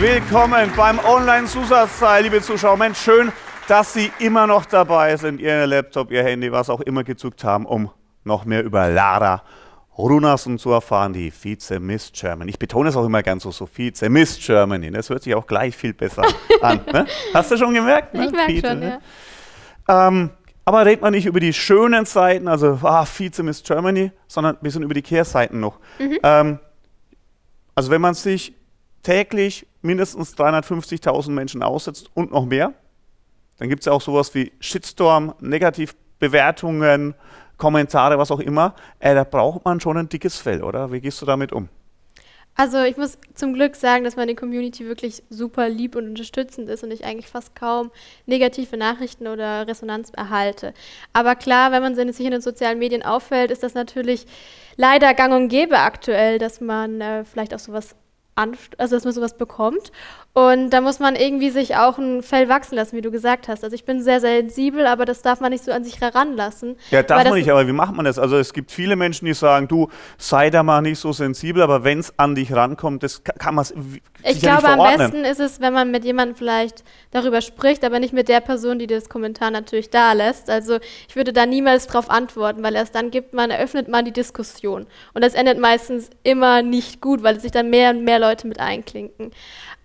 Willkommen beim Online-Zusatzteil, liebe Zuschauer. Mensch, schön, dass Sie immer noch dabei sind, Ihr Laptop, Ihr Handy, was auch immer gezuckt haben, um noch mehr über Lara Runasen zu erfahren, die Vize Miss Germany. Ich betone es auch immer ganz so, so Vize Miss Germany. Das ne? hört sich auch gleich viel besser an. Ne? Hast du schon gemerkt? Ne? Ich merke schon, ne? ja. Ähm, aber redet man nicht über die schönen Seiten, also ah, Vize Miss Germany, sondern ein bisschen über die Kehrseiten noch. Mhm. Ähm, also wenn man sich täglich mindestens 350.000 Menschen aussetzt und noch mehr. Dann gibt es ja auch sowas wie Shitstorm, Negativbewertungen, Kommentare, was auch immer. Äh, da braucht man schon ein dickes Fell, oder? Wie gehst du damit um? Also ich muss zum Glück sagen, dass meine Community wirklich super lieb und unterstützend ist und ich eigentlich fast kaum negative Nachrichten oder Resonanz erhalte. Aber klar, wenn man sich in den sozialen Medien auffällt, ist das natürlich leider gang und gäbe aktuell, dass man äh, vielleicht auch sowas also dass man sowas bekommt. Und da muss man irgendwie sich auch ein Fell wachsen lassen, wie du gesagt hast. Also ich bin sehr sensibel, aber das darf man nicht so an sich heranlassen. Ja, darf man nicht, aber wie macht man das? Also es gibt viele Menschen, die sagen, du sei da mal nicht so sensibel, aber wenn es an dich rankommt, das kann man Ich glaube, ja am besten ist es, wenn man mit jemandem vielleicht darüber spricht, aber nicht mit der Person, die das Kommentar natürlich da lässt. Also ich würde da niemals drauf antworten, weil erst dann gibt man, eröffnet man die Diskussion. Und das endet meistens immer nicht gut, weil sich dann mehr und mehr Leute Leute mit einklinken.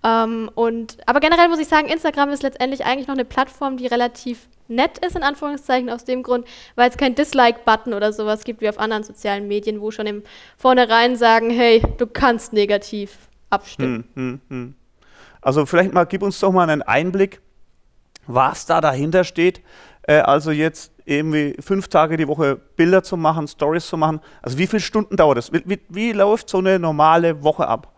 Ähm, und, aber generell muss ich sagen, Instagram ist letztendlich eigentlich noch eine Plattform, die relativ nett ist, in Anführungszeichen, aus dem Grund, weil es kein Dislike-Button oder sowas gibt wie auf anderen sozialen Medien, wo schon im Vornherein sagen, hey, du kannst negativ abstimmen. Hm, hm, hm. Also vielleicht mal, gib uns doch mal einen Einblick, was da dahinter steht. Äh, also jetzt irgendwie fünf Tage die Woche Bilder zu machen, Stories zu machen. Also wie viele Stunden dauert das? Wie, wie, wie läuft so eine normale Woche ab?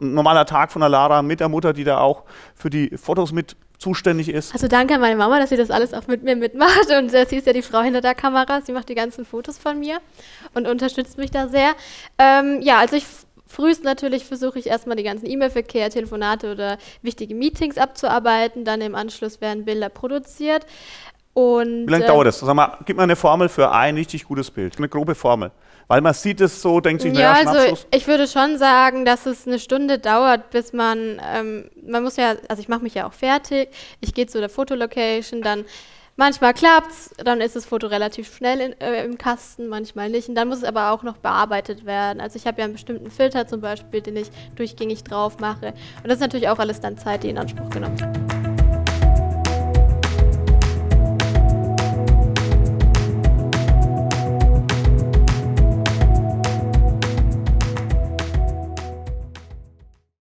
ein normaler Tag von der Lara mit der Mutter, die da auch für die Fotos mit zuständig ist. Also danke an meine Mama, dass sie das alles auch mit mir mitmacht und äh, sie ist ja die Frau hinter der Kamera, sie macht die ganzen Fotos von mir und unterstützt mich da sehr. Ähm, ja, also ich frühst natürlich versuche ich erstmal die ganzen E-Mail-Verkehr, Telefonate oder wichtige Meetings abzuarbeiten, dann im Anschluss werden Bilder produziert. Und, Wie lange äh, dauert das? Sag mal, gib mal eine Formel für ein richtig gutes Bild. Eine grobe Formel. Weil man sieht es so, denkt sich, naja, ja, also ich würde schon sagen, dass es eine Stunde dauert, bis man, ähm, man muss ja, also ich mache mich ja auch fertig, ich gehe zu der Fotolocation, dann manchmal klappt's, dann ist das Foto relativ schnell in, äh, im Kasten, manchmal nicht. Und dann muss es aber auch noch bearbeitet werden. Also ich habe ja einen bestimmten Filter zum Beispiel, den ich durchgängig drauf mache. Und das ist natürlich auch alles dann Zeit, die in Anspruch genommen wird.